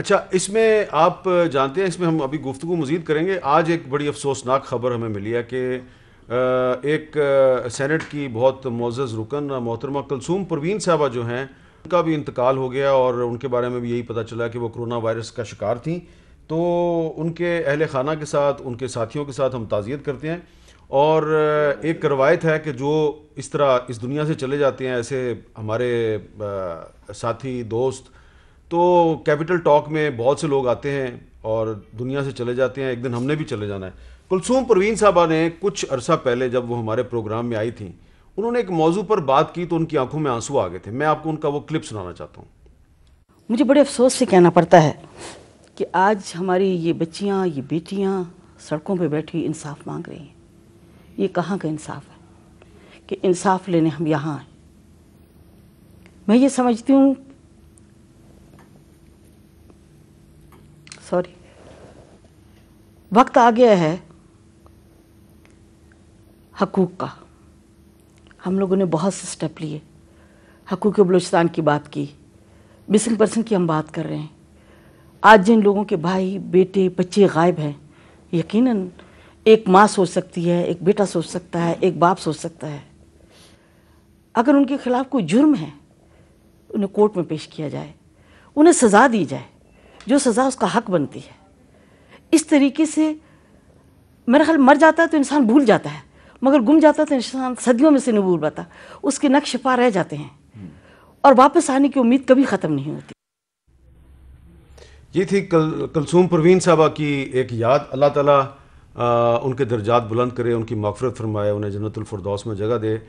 अच्छा इसमें आप जानते हैं इसमें हम अभी गुफ्तु मजीद करेंगे आज एक बड़ी अफसोसनाक खबर हमें मिली है कि एक सैनट की बहुत मोज़ रुकन मोहतरमा कलसूम परवीन साहबा जो हैं उनका भी इंतकाल हो गया और उनके बारे में भी यही पता चला कि वो कोरोना वायरस का शिकार थी तो उनके अहल खाना के साथ उनके साथियों के साथ हम ताज़ियत करते हैं और एक रवायत है कि जो इस तरह इस दुनिया से चले जाते हैं ऐसे हमारे साथी दोस्त तो कैपिटल टॉक में बहुत से लोग आते हैं और दुनिया से चले जाते हैं एक दिन हमने भी चले जाना है कुलसूम प्रवीण साहबा ने कुछ अरसा पहले जब वो हमारे प्रोग्राम में आई थी उन्होंने एक मौजू पर बात की तो उनकी आंखों में आंसू आ गए थे मैं आपको उनका वो क्लिप सुनाना चाहता हूँ मुझे बड़े अफसोस से कहना पड़ता है कि आज हमारी ये बच्चियाँ ये बेटियाँ सड़कों पर बैठी इंसाफ मांग रही हैं ये कहाँ का इंसाफ है कि इंसाफ लेने हम यहाँ आए मैं ये समझती हूँ सॉरी वक्त आ गया है हकूक़ का हम लोगों ने बहुत से स्टेप लिए हकूक़ बलूचिस्तान की बात की मिसिंग पर्सन की हम बात कर रहे हैं आज जिन लोगों के भाई बेटे बच्चे गायब हैं यकीनन एक माँ सोच सकती है एक बेटा सोच सकता है एक बाप सोच सकता है अगर उनके खिलाफ कोई जुर्म है उन्हें कोर्ट में पेश किया जाए उन्हें सज़ा दी जाए जो सज़ा उसका हक बनती है इस तरीके से मेरा ख्याल मर जाता है तो इंसान भूल जाता है मगर गुम जाता है तो इंसान सदियों में से नहीं भूल पाता उसके नक्श पा रह जाते हैं और वापस आने की उम्मीद कभी ख़त्म नहीं होती ये थी कल कलसूम परवीन साहबा की एक याद अल्लाह ताला आ, उनके दर्जात बुलंद करे उनकी मफ़रत फरमाए उन्हें फरदौस में जगह दे